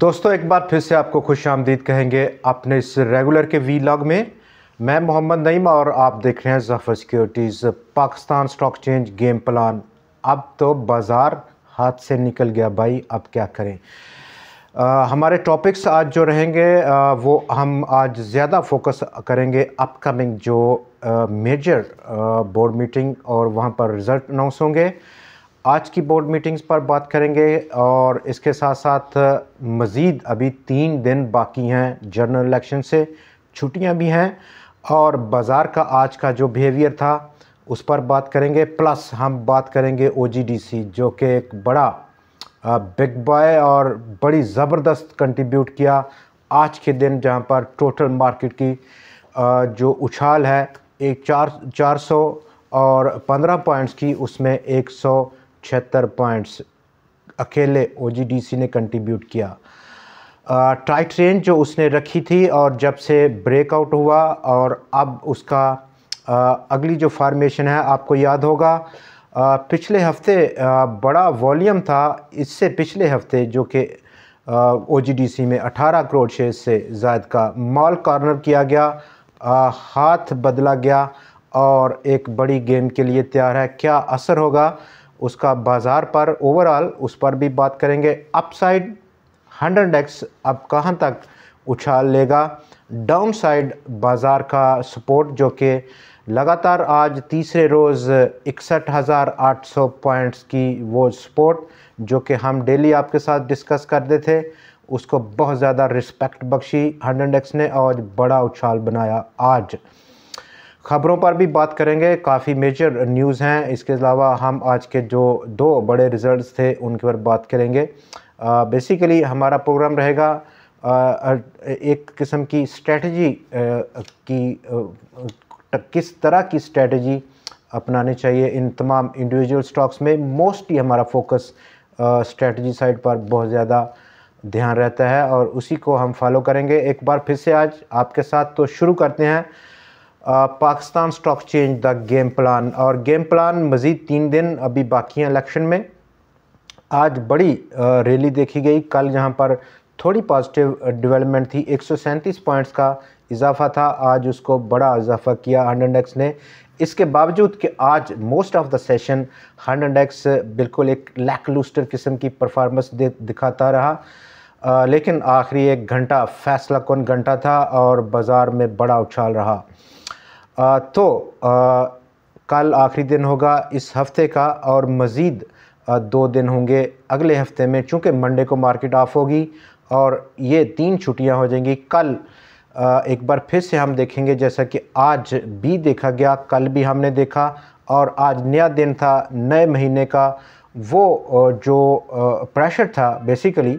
दोस्तों एक बार फिर से आपको खुश आमदीद कहेंगे अपने इस रेगुलर के वी लॉग में मैं मोहम्मद नईम और आप देख रहे हैं Zafar securities Pakistan stock exchange game plan अब तो बाज़ार हाथ से निकल गया भाई अब क्या करें आ, हमारे टॉपिक्स आज जो रहेंगे आ, वो हम आज ज़्यादा फोकस करेंगे अपकमिंग जो मेजर बोर्ड मीटिंग और वहाँ पर रिज़ल्ट अनाउंस होंगे आज की बोर्ड मीटिंग्स पर बात करेंगे और इसके साथ साथ मज़ीद अभी तीन दिन बाकी हैं जनरल इलेक्शन से छुट्टियां भी हैं और बाज़ार का आज का जो बिहेवियर था उस पर बात करेंगे प्लस हम बात करेंगे ओ जो कि एक बड़ा बिग बॉय और बड़ी ज़बरदस्त कंट्रीब्यूट किया आज के दिन जहां पर टोटल मार्केट की जो उछाल है एक चार चार सौ और पंद्रह पॉइंट्स की उसमें एक सौ छिहत्तर पॉइंट्स अकेले ओ ने कंट्रीब्यूट किया टाइट रेंज जो उसने रखी थी और जब से ब्रेकआउट हुआ और अब उसका आ, अगली जो फार्मेशन है आपको याद होगा आ, पिछले हफ्ते आ, बड़ा वॉल्यूम था इससे पिछले हफ्ते जो कि ओ में 18 करोड़ शेयर से जायद का मॉल कॉर्नर किया गया हाथ बदला गया और एक बड़ी गेम के लिए तैयार है क्या असर होगा उसका बाज़ार पर ओवरऑल उस पर भी बात करेंगे अपसाइड हंड्रेड एक्स अब कहाँ तक उछाल लेगा डाउन साइड बाज़ार का सपोर्ट जो कि लगातार आज तीसरे रोज़ इकसठ हज़ार आठ सौ पॉइंट्स की वो सपोर्ट जो कि हम डेली आपके साथ डिस्कस करते थे उसको बहुत ज़्यादा रिस्पेक्ट बख्शी हंड्रेड एक्स ने और बड़ा उछाल बनाया आज ख़बरों पर भी बात करेंगे काफ़ी मेजर न्यूज़ हैं इसके अलावा हम आज के जो दो बड़े रिज़ल्ट थे उनके पर बात करेंगे बेसिकली हमारा प्रोग्राम रहेगा एक किस्म की स्ट्रेटजी की किस तरह की स्ट्रेटजी अपनानी चाहिए इन तमाम इंडिविजुअल स्टॉक्स में मोस्टली हमारा फोकस स्ट्रेटजी साइड पर बहुत ज़्यादा ध्यान रहता है और उसी को हम फॉलो करेंगे एक बार फिर से आज आपके साथ तो शुरू करते हैं Pakistan stock exchange the game plan और गेम प्लान मज़ीद तीन दिन अभी बाकी हैं इलेक्शन में आज बड़ी रैली देखी गई कल यहाँ पर थोड़ी पॉजिटिव डेवलपमेंट थी एक पॉइंट्स का इजाफा था आज उसको बड़ा इजाफा किया हंड्रेड एक्स ने इसके बावजूद कि आज most of the session hundred X बिल्कुल एक लैक लूस्टर किस्म की परफॉर्मेंस दिखाता रहा आ, लेकिन आखिरी एक घंटा फैसला कौन घंटा था और बाज़ार में बड़ा उछाल रहा तो कल आखिरी दिन होगा इस हफ्ते का और मज़ीद दो दिन होंगे अगले हफ्ते में चूँकि मंडे को मार्केट ऑफ होगी और ये तीन छुट्टियां हो जाएंगी कल एक बार फिर से हम देखेंगे जैसा कि आज भी देखा गया कल भी हमने देखा और आज नया दिन था नए महीने का वो जो प्रेशर था बेसिकली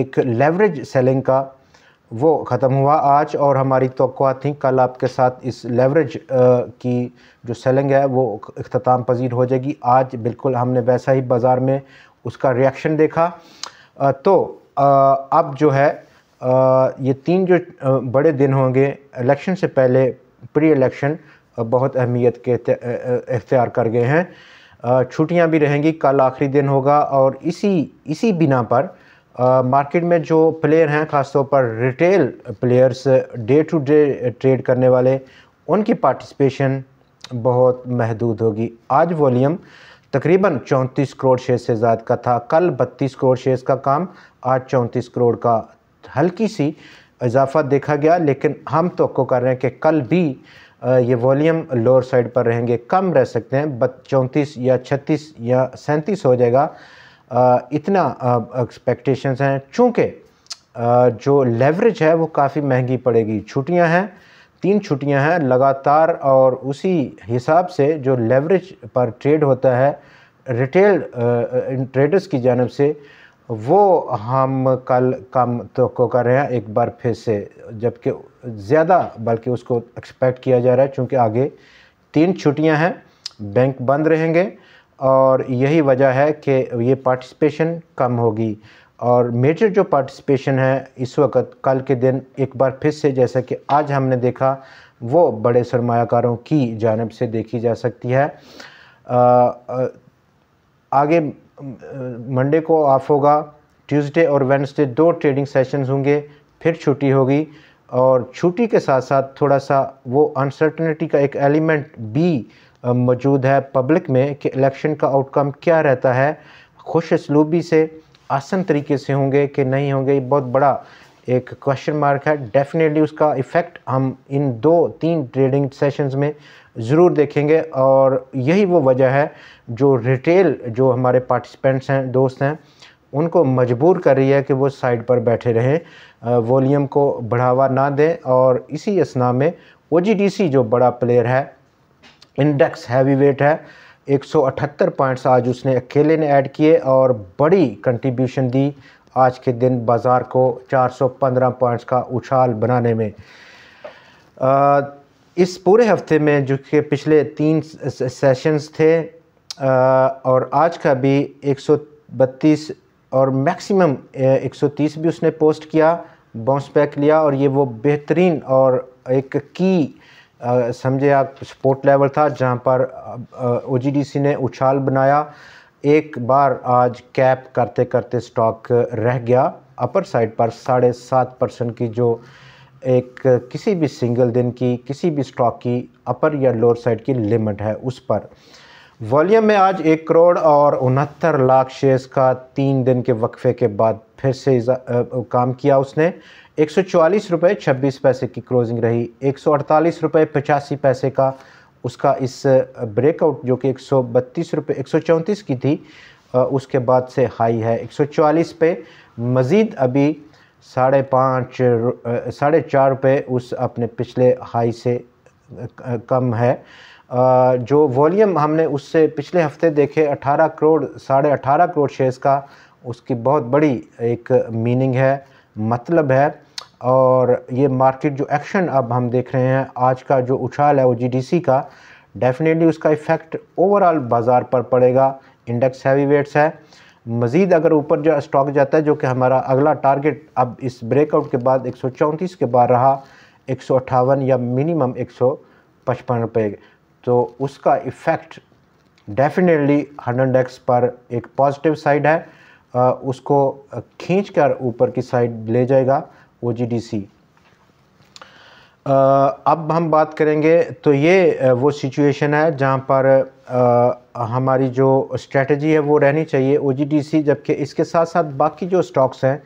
एक लेवरेज सेलिंग का वो ख़त्म हुआ आज और हमारी तो थी कल आपके साथ इस लेवरेज की जो सेलिंग है वो अख्ताम पजीर हो जाएगी आज बिल्कुल हमने वैसा ही बाज़ार में उसका रिएक्शन देखा तो अब जो है ये तीन जो बड़े दिन होंगे इलेक्शन से पहले प्री इलेक्शन बहुत अहमियत के इख्तियार कर गए हैं छुट्टियां भी रहेंगी कल आखिरी दिन होगा और इसी इसी बिना पर मार्केट में जो प्लेयर हैं ख़ासतौर पर retail players day to day trade करने वाले उनकी पार्टिसिपेशन बहुत महदूद होगी आज वॉलीम तकरीबन 34 करोड़ शेयर से ज़्यादा का था कल 32 करोड़ शेयर्स का काम आज 34 करोड़ का हल्की सी इजाफा देखा गया लेकिन हम तो कर रहे हैं कि कल भी ये वॉल्यूम लोअर साइड पर रहेंगे कम रह सकते हैं बत चौंतीस या छत्तीस या सैंतीस हो जाएगा इतना एक्सपेक्टेशंस हैं चूँकि जो लेवरेज है वो काफ़ी महंगी पड़ेगी छुट्टियां हैं तीन छुट्टियां हैं लगातार और उसी हिसाब से जो लेवरेज पर ट्रेड होता है रिटेल ट्रेडर्स की जानब से वो हम कल काम तो कर रहे हैं एक बार फिर से जबकि ज़्यादा बल्कि उसको एक्सपेक्ट किया जा रहा है क्योंकि आगे तीन छुट्टियां हैं बैंक बंद रहेंगे और यही वजह है कि ये पार्टिसिपेशन कम होगी और मेजर जो पार्टिसिपेशन है इस वक्त कल के दिन एक बार फिर से जैसा कि आज हमने देखा वो बड़े सरमाकारों की जानब से देखी जा सकती है आ, आ, आगे मंडे को ऑफ होगा ट्यूसडे और वेंसडे दो ट्रेडिंग सेशंस होंगे फिर छुट्टी होगी और छुट्टी के साथ साथ थोड़ा सा वो अनसर्टनिटी का एक एलिमेंट भी मौजूद है पब्लिक में कि इलेक्शन का आउटकम क्या रहता है खुश इसलूबी से आसन तरीके से होंगे कि नहीं होंगे ये बहुत बड़ा एक क्वेश्चन मार्क है डेफिनेटली उसका इफ़ेक्ट हम इन दो तीन ट्रेडिंग सेशंस में ज़रूर देखेंगे और यही वो वजह है जो रिटेल जो हमारे पार्टिसिपेंट्स हैं दोस्त हैं उनको मजबूर कर रही है कि वो साइड पर बैठे रहें वॉल्यूम को बढ़ावा ना दें और इसी असना में ओ जो बड़ा प्लेयर है इंडेक्स हैवी वेट है 178 पॉइंट्स आज उसने अकेले ने ऐड किए और बड़ी कंट्रीब्यूशन दी आज के दिन बाज़ार को 415 पॉइंट्स का उछाल बनाने में आ, इस पूरे हफ्ते में जो कि पिछले तीन सेशंस थे आ, और आज का भी 132 और मैक्सिमम 130 भी उसने पोस्ट किया बाउंस बैक लिया और ये वो बेहतरीन और एक की समझे आप सपोर्ट लेवल था जहां पर ओ ने उछाल बनाया एक बार आज कैप करते करते स्टॉक रह गया अपर साइड पर साढ़े सात परसेंट की जो एक किसी भी सिंगल दिन की किसी भी स्टॉक की अपर या लोअर साइड की लिमिट है उस पर वॉल्यूम में आज एक करोड़ और उनहत्तर लाख शेयर्स का तीन दिन के वक्फे के बाद फिर से काम किया उसने एक सौ चवालीस रुपये छब्बीस पैसे की क्लोजिंग रही एक सौ अड़तालीस रुपये पचासी पैसे का उसका इस ब्रेकआउट जो कि एक सौ बत्तीस रुपये एक सौ चौंतीस की थी उसके बाद से हाई है एक सौ चवालीस पे मज़ीद अभी साढ़े पाँच साढ़े चार रुपये उस अपने पिछले हाई से कम है जो वॉल्यूम हमने उससे पिछले हफ्ते देखे 18 करोड़ साढ़े अठारह करोड़ शेयर्स का उसकी बहुत बड़ी एक मीनिंग है मतलब है और ये मार्केट जो एक्शन अब हम देख रहे हैं आज का जो उछाल है वो जी का डेफिनेटली उसका इफ़ेक्ट ओवरऑल बाज़ार पर पड़ेगा इंडेक्स हैवी वेट्स है मज़ीद अगर ऊपर जो स्टॉक जाता है जो कि हमारा अगला टारगेट अब इस ब्रेकआउट के बाद एक के बाद रहा एक या मिनिमम एक रुपए तो उसका इफ़ेक्ट डेफिनेटली हंड्रेड एक्स पर एक पॉजिटिव साइड है उसको खींच कर ऊपर की साइड ले जाएगा ओ जी डी सी अब हम बात करेंगे तो ये वो सिचुएशन है जहाँ पर आ, हमारी जो स्ट्रेटजी है वो रहनी चाहिए ओ जी डी सी जबकि इसके साथ साथ बाकी जो स्टॉक्स हैं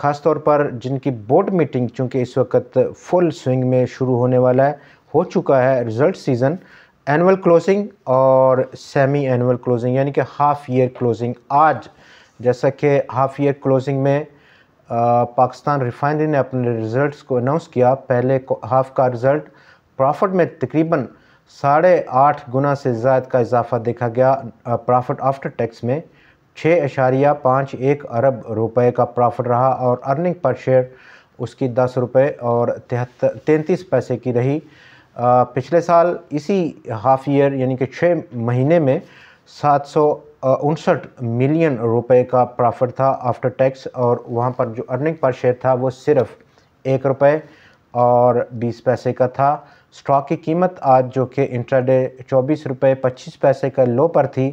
ख़ास तौर पर जिनकी बोर्ड मीटिंग चूँकि इस वक्त फुल स्विंग में शुरू होने वाला है हो चुका है रिज़ल्ट सीज़न एनुअल क्लोजिंग और सेमी एनुअल क्लोजिंग यानी कि हाफ़ ईयर क्लोजिंग आज जैसा कि हाफ़ ईयर क्लोजिंग में पाकिस्तान रिफाइनरी ने अपने रिज़ल्ट को अनाउंस किया पहले हाफ का रिज़ल्ट प्रॉफिट में तकरीबन साढ़े आठ गुना से ज़ायद का इजाफा देखा गया प्रॉफिट आफ्टर टैक्स में छः अशारिया पाँच एक अरब रुपए का प्रॉफिट रहा और अर्निंग पर शेयर उसकी दस रुपये और तिहत्तर तैंतीस पैसे की रही पिछले साल इसी हाफ ईयर यानी कि छः महीने में सात सौ उनसठ मिलियन रुपए का प्रॉफिट था आफ्टर टैक्स और वहाँ पर जो अर्निंग पर शेयर था वो सिर्फ एक रुपये और बीस पैसे का था स्टॉक की कीमत आज जो कि इंट्राडे चौबीस रुपये पच्चीस पैसे का लो पर थी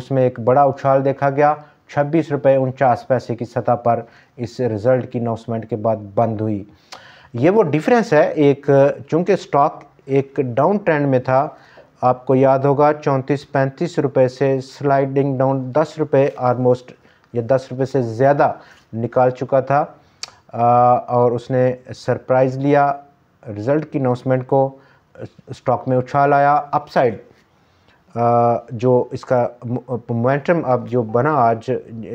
उसमें एक बड़ा उछाल देखा गया छब्बीस रुपये उनचास पैसे की सतह पर इस रिज़ल्ट की अनाउंसमेंट के बाद बंद हुई ये वो डिफरेंस है एक चूँकि स्टॉक एक डाउन ट्रेंड में था आपको याद होगा चौंतीस पैंतीस रुपये से स्लाइडिंग डाउन दस रुपये आलमोस्ट या दस रुपये से ज़्यादा निकाल चुका था आ, और उसने सरप्राइज़ लिया रिज़ल्ट की अनाउंसमेंट को स्टॉक में उछाल आया अपसाइड जो इसका मोमेंटम अब जो बना आज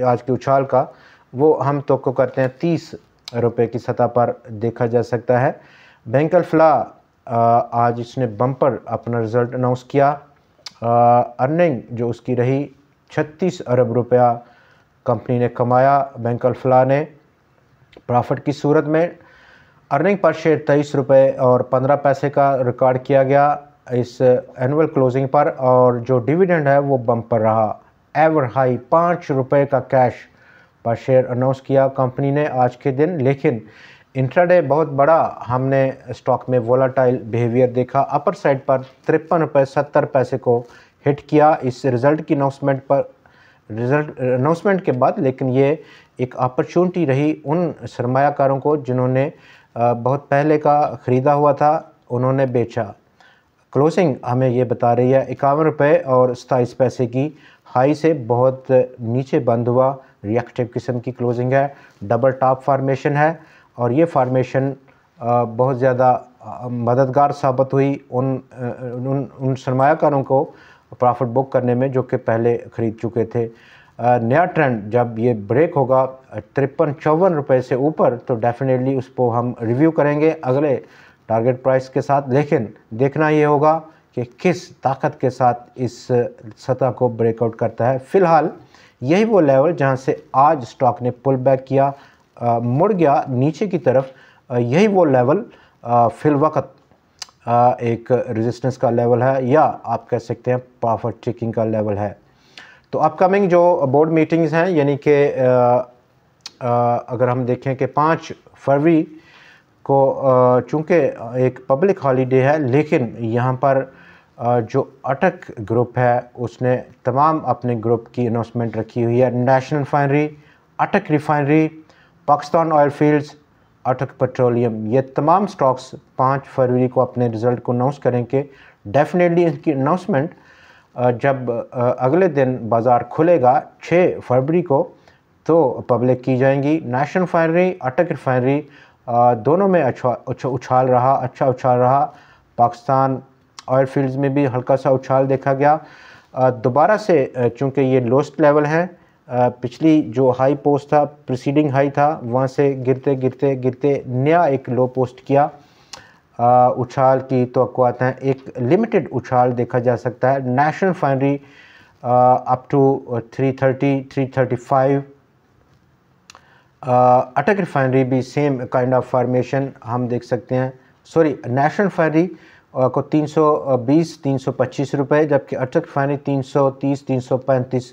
आज के उछाल का वो हम तो को करते हैं तीस रुपये की सतह पर देखा जा सकता है बैंक अल्फला आज इसने बम्पर अपना रिज़ल्ट अनाउंस किया अर्निंग जो उसकी रही 36 अरब रुपया कंपनी ने कमाया बैंक अल्फला ने प्रॉफिट की सूरत में अर्निंग पर शेयर तेईस रुपये और पंद्रह पैसे का रिकॉर्ड किया गया इस एनुअल क्लोजिंग पर और जो डिविडेंड है वो बम पर रहा एवर हाई पाँच रुपये का कैश पर शेयर अनाउंस किया कंपनी ने आज के दिन लेकिन इंट्राडे बहुत बड़ा हमने स्टॉक में वोलाटाइल बिहेवियर देखा अपर साइड पर तिरपन रुपये सत्तर पैसे को हिट किया इस रिज़ल्ट की अनाउंसमेंट पर रिज़ल्ट अनाउंसमेंट के बाद लेकिन ये एक अपॉर्चुनिटी रही उन सरमाकारों को जिन्होंने बहुत पहले का ख़रीदा हुआ था उन्होंने बेचा क्लोजिंग हमें ये बता रही है इक्यावन रुपये और सताईस पैसे की हाई से बहुत नीचे बंद हुआ रिएक्टिव किस्म की क्लोजिंग है डबल टॉप फार्मेशन है और ये फार्मेशन बहुत ज़्यादा मददगार साबित हुई उन उन उन सरमाकारों को प्रॉफिट बुक करने में जो कि पहले ख़रीद चुके थे नया ट्रेंड जब ये ब्रेक होगा तिरपन चौवन रुपये से ऊपर तो डेफिनेटली उसको हम रिव्यू करेंगे अगले टारगेट प्राइस के साथ लेकिन देखना ये होगा कि किस ताकत के साथ इस सतह को ब्रेकआउट करता है फ़िलहाल यही वो लेवल जहाँ से आज स्टॉक ने पुल बैक किया मुड़ गया नीचे की तरफ यही वो लेवल फिलवक़त एक रेजिस्टेंस का लेवल है या आप कह सकते हैं पावर चेकिंग का लेवल है तो अपकमिंग जो बोर्ड मीटिंग्स हैं यानी कि अगर हम देखें कि पाँच फरवरी को चूँकि एक पब्लिक हॉलीडे है लेकिन यहाँ पर जो अटक ग्रुप है उसने तमाम अपने ग्रुप की अनाउंसमेंट रखी हुई है national refinery Attock refinery Pakistan oil fields Attock petroleum ये तमाम स्टॉक्स पाँच फरवरी को अपने रिज़ल्ट को अनाउंस करेंगे डेफिनेटली इनकी अनाउंसमेंट जब अगले दिन बाज़ार खुलेगा 6 फरवरी को तो पब्लिक की जाएंगी नेशनल रिफाइनरी अटक रिफाइनरी दोनों में अच्छा अच्छा उछाल रहा अच्छा उछाल रहा पाकिस्तान ऑयल फील्ड्स में भी हल्का सा उछाल देखा गया दोबारा से चूँकि ये लोस्ट लेवल है पिछली जो हाई पोस्ट था प्रिसीडिंग हाई था वहाँ से गिरते गिरते गिरते नया एक लो पोस्ट किया उछाल की तो हैं एक लिमिटेड उछाल देखा जा सकता है नेशनल फाइनरी अप टू 330 335 अटक रिफाइनरी भी सेम काइंड ऑफ फार्मेशन हम देख सकते हैं सॉरी नेशनल रिफाइनरी को 320 325 रुपए जबकि अटक रिफाइनरी 330 335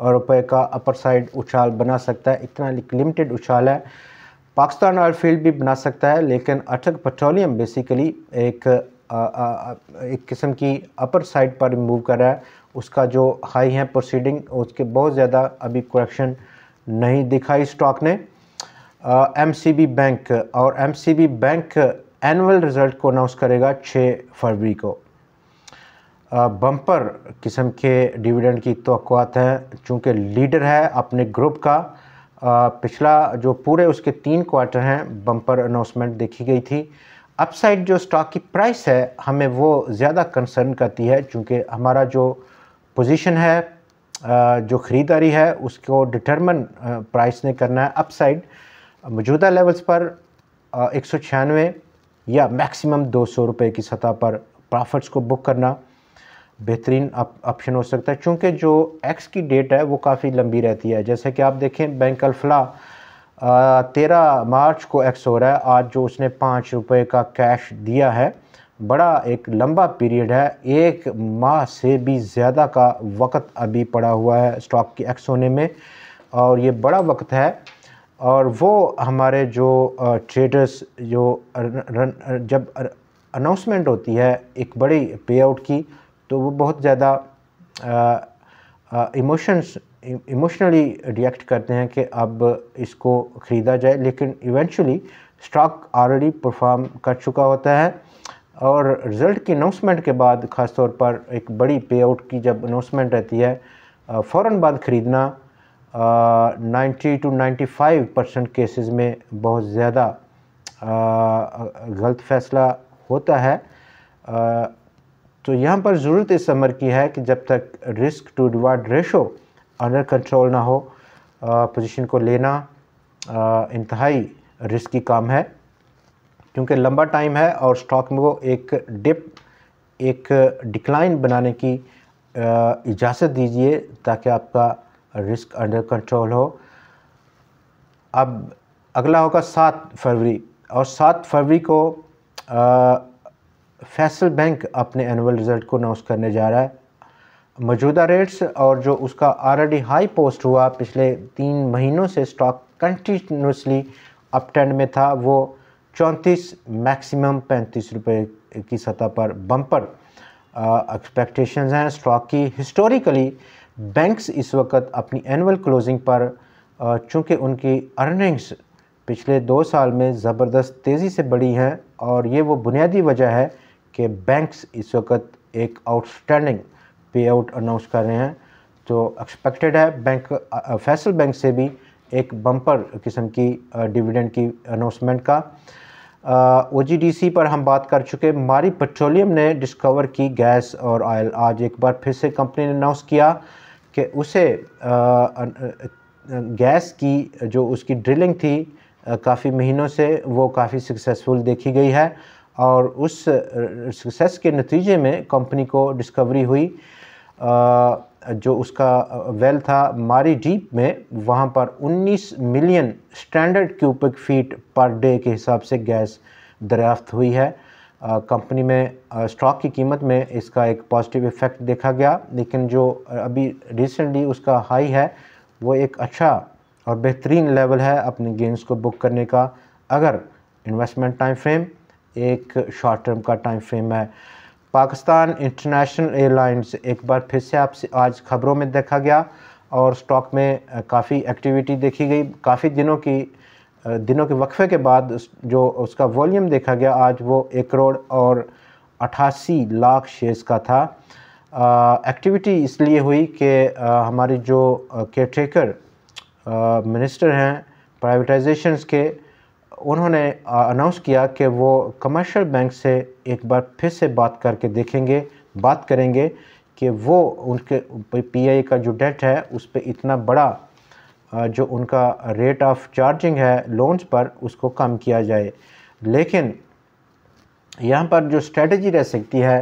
और रुपए का अपर साइड उछाल बना सकता है इतना लिमिटेड उछाल है पाकिस्तान ऑयल फील्ड भी बना सकता है लेकिन अटक पेट्रोलियम बेसिकली एक आ, आ, एक किस्म की अपर साइड पर मूव कर रहा है उसका जो हाई है प्रोसीडिंग उसके बहुत ज़्यादा अभी करेक्शन नहीं दिखाई स्टॉक ने एम सी बी बैंक और M C B bank annual result को अनाउंस करेगा 6 फरवरी को बम्पर किस्म के डिविडेंड की तोक़ात है चूँकि लीडर है अपने ग्रुप का पिछला जो पूरे उसके तीन क्वार्टर हैं बम्पर अनाउंसमेंट देखी गई थी अपसाइड जो स्टॉक की प्राइस है हमें वो ज़्यादा कंसर्न करती है चूँकि हमारा जो पोजीशन है जो ख़रीदारी है उसको डिटरमन प्राइस ने करना है अपसाइड मौजूदा लेवल्स पर एक या मैक्सिमम दो सौ रुपये की सतह पर प्रॉफिट्स को बुक करना बेहतरीन ऑप्शन हो सकता है चूँकि जो एक्स की डेट है वो काफ़ी लंबी रहती है जैसे कि आप देखें बैंक अल्फला तेरह मार्च को एक्स हो रहा है आज जो उसने पाँच रुपये का कैश दिया है बड़ा एक लंबा पीरियड है एक माह से भी ज़्यादा का वक्त अभी पड़ा हुआ है स्टॉक की एक्स होने में और ये बड़ा वक्त है और वो हमारे जो ट्रेडर्स जो रन, रन, जब अनाउंसमेंट होती है एक बड़ी पे आउट की तो वो बहुत ज़्यादा इमोशंस इमोशनली रिएक्ट करते हैं कि अब इसको ख़रीदा जाए लेकिन इवेंचुअली स्टॉक ऑलरेडी परफॉर्म कर चुका होता है और रिज़ल्ट की अनाउंसमेंट के बाद ख़ास तौर पर एक बड़ी पे आउट की जब अनाउंसमेंट रहती है फ़ौर बाद ख़रीदना ninety two ninety five percent cases में बहुत ज़्यादा गलत फ़ैसला होता है आ, तो यहाँ पर ज़रूरत इस समर की है कि जब तक risk to reward ratio under control ना हो पोजीशन को लेना इंतहाई रिस्की काम है क्योंकि लंबा टाइम है और स्टॉक में वो एक डिप एक डिक्लाइन बनाने की इजाज़त दीजिए ताकि आपका रिस्क अंडर कंट्रोल हो अब अगला होगा सात फरवरी और सात फरवरी को आ, फैसल बैंक अपने एनुअल रिज़ल्ट को अनाउंस करने जा रहा है मौजूदा रेट्स और जो उसका ऑलरेडी हाई पोस्ट हुआ पिछले तीन महीनों से स्टॉक कंटिन्यूसली अप ट्रेंड में था वो चौंतीस मैक्सिमम पैंतीस रुपये की सतह पर बम्पर एक्सपेक्टेशंस हैं स्टॉक की हिस्टोरिकली बैंक्स इस वक्त अपनी एनुअल क्लोजिंग पर चूँकि उनकी अर्निंग्स पिछले दो साल में ज़बरदस्त तेज़ी से बढ़ी हैं और ये वो बुनियादी वजह है कि बैंक्स इस वक्त एक आउटस्टैंडिंग पे आउट अनाउंस कर रहे हैं तो एक्सपेक्टेड है बैंक फैसल बैंक से भी एक बम्पर किस्म की डिविडेंड की अनाउंसमेंट का ओ जी पर हम बात कर चुके मारी पेट्रोलियम ने डिस्कवर की गैस और ऑयल आज एक बार फिर से कंपनी ने अनाउंस किया कि उसे गैस की जो उसकी ड्रिलिंग थी काफ़ी महीनों से वो काफ़ी सक्सेसफुल देखी गई है और उस सक्सेस के नतीजे में कंपनी को डिस्कवरी हुई जो उसका वेल था मारी डीप में वहाँ पर 19 million standard cubic feet per day के हिसाब से गैस दरियाफ्त हुई है कंपनी में स्टॉक की कीमत में इसका एक पॉजिटिव इफ़ेक्ट देखा गया लेकिन जो अभी रिसेंटली उसका हाई है वो एक अच्छा और बेहतरीन लेवल है अपने गेंस को बुक करने का अगर इन्वेस्टमेंट टाइम फ्रेम एक शॉर्ट टर्म का टाइम फ्रेम है पाकिस्तान इंटरनेशनल एयरलाइंस एक बार फिर से आपसे आज खबरों में देखा गया और स्टॉक में काफ़ी एक्टिविटी देखी गई काफ़ी दिनों की दिनों के वक्फे के बाद जो उसका वॉल्यूम देखा गया आज वो एक करोड़ और अट्ठासी लाख शेयर्स का था एक्टिविटी इसलिए हुई कि हमारे जो केयर टेकर मिनिस्टर हैं प्राइवेटाइजेशन के उन्होंने अनाउंस किया कि वो कमर्शियल बैंक से एक बार फिर से बात करके देखेंगे बात करेंगे कि वो उनके पी का जो डेट है उस पर इतना बड़ा जो उनका रेट ऑफ चार्जिंग है लोन्स पर उसको कम किया जाए लेकिन यहाँ पर जो स्ट्रेटजी रह सकती है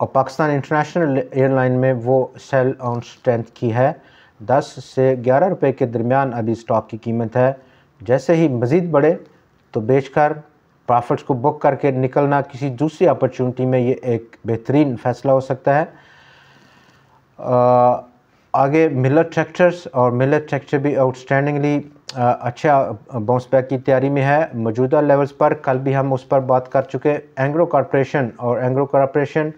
और पाकिस्तान इंटरनेशनल एयरलाइन में वो सेल ऑन स्ट्रेंथ की है 10 से 11 रुपए के दरमियान अभी स्टॉक की कीमत है जैसे ही मज़ीद बढ़े तो बेचकर प्रॉफिट्स को बुक करके निकलना किसी दूसरी अपॉर्चुनिटी में ये एक बेहतरीन फ़ैसला हो सकता है आ, आगे मिलर ट्रैक्टर्स और मिलर ट्रैक्टर भी आउटस्टैंडिंगली अच्छा बाउंस बैक की तैयारी में है मौजूदा लेवल्स पर कल भी हम उस पर बात कर चुके एंग्रो कॉरपोरेशन और एंग्रो कॉरपोरेशन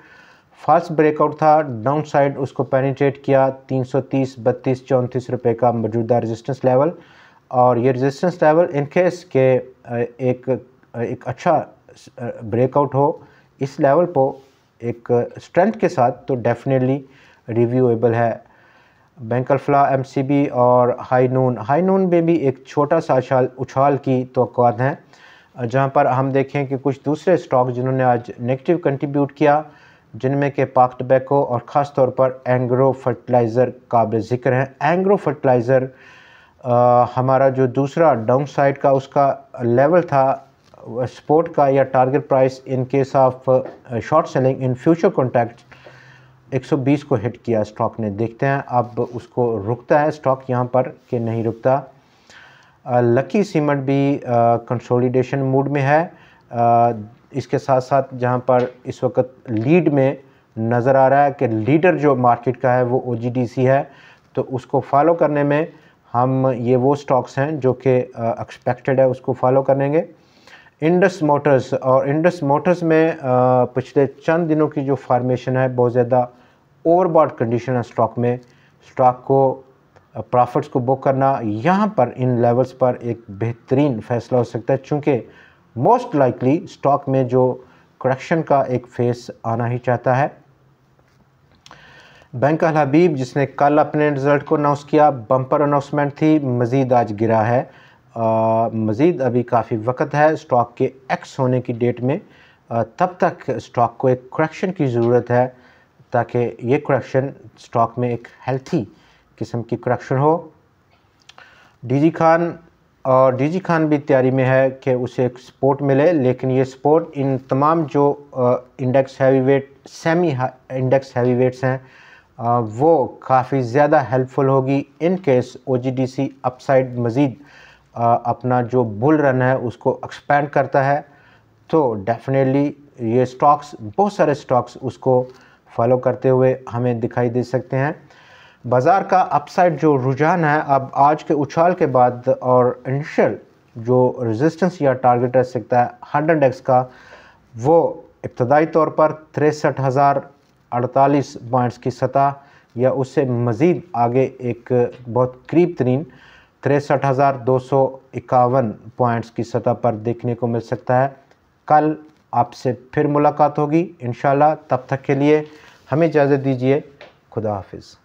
फर्स्ट ब्रेकआउट था डाउन साइड उसको पेनिट्रेट किया 330 32 34 रुपए का मौजूदा रेजिस्टेंस लेवल और ये रेजिस्टेंस लेवल इन केस के एक एक अच्छा ब्रेकआउट हो इस लेवल पर एक स्ट्रेंथ के साथ तो डेफिनेटली रिव्यूएबल है बैंक अल्फला एम और हाई नून हाई नून में भी एक छोटा सा उछाल उछाल की तो हैं जहां पर हम देखें कि कुछ दूसरे स्टॉक जिन्होंने आज नेगेटिव कंट्रीब्यूट किया जिनमें के पाक टबैको और ख़ास तौर पर एंग्रो फर्टिलाइज़र काबिल ज़िक्र हैं एंग्रो फर्टिलाइज़र आ, हमारा जो दूसरा डाउन साइड का उसका लेवल था स्पोर्ट का या target price in case of short selling in future contract 120 को हिट किया स्टॉक ने देखते हैं अब उसको रुकता है स्टॉक यहाँ पर कि नहीं रुकता लकी सीमेंट भी कंसोलिडेशन मूड में है आ, इसके साथ साथ जहाँ पर इस वक्त लीड में नज़र आ रहा है कि लीडर जो मार्केट का है वो ओ है तो उसको फॉलो करने में हम ये वो स्टॉक्स हैं जो कि एक्सपेक्टेड है उसको फॉलो करेंगे इंडस मोटर्स और इंडस मोटर्स में आ, पिछले चंद दिनों की जो फार्मेशन है बहुत ज़्यादा ओवरबॉड कंडीशन है स्टॉक में स्टॉक को प्रॉफिट्स को बुक करना यहाँ पर इन लेवल्स पर एक बेहतरीन फैसला हो सकता है चूँकि मोस्ट लाइकली स्टॉक में जो करेक्शन का एक फेस आना ही चाहता है बैंक अल हबीब जिसने कल अपने रिज़ल्ट को अनाउंस किया बम्पर अनाउंसमेंट थी मज़ीद आज गिरा है मज़ीद अभी काफ़ी वक्त है स्टॉक के एक्स होने की डेट में आ, तब तक स्टॉक को एक करेक्शन की ज़रूरत है ताकि ये करेक्शन स्टॉक में एक हेल्थी किस्म की करेक्शन हो डीजी खान और डीजी खान भी तैयारी में है कि उसे एक सपोर्ट मिले लेकिन ये सपोर्ट इन तमाम जो index heavy weight semi index heavy weights हैं वो काफ़ी ज़्यादा हेल्पफुल होगी in case O G D C upside मज़ीद अपना जो बुल रन है उसको एक्सपेंड करता है तो डेफिनेटली ये स्टॉक्स बहुत सारे स्टॉक्स उसको फॉलो करते हुए हमें दिखाई दे सकते हैं बाज़ार का अपसाइड जो रुझान है अब आज के उछाल के बाद और इनिशियल जो रेजिस्टेंस या टारगेट रह सकता है हंड्रेड एक्स का वो इब्तदाई तौर पर तिरसठ हज़ार अड़तालीस पॉइंट्स की सतह या उससे मज़ीद आगे एक बहुत करीब तरीन तिरसठ हज़ार दो सौ इक्यावन पॉइंट्स की सतह पर देखने को मिल सकता है कल आपसे फिर मुलाकात होगी इन तब तक के लिए हमें इजाज़त दीजिए खुदा हाफिज़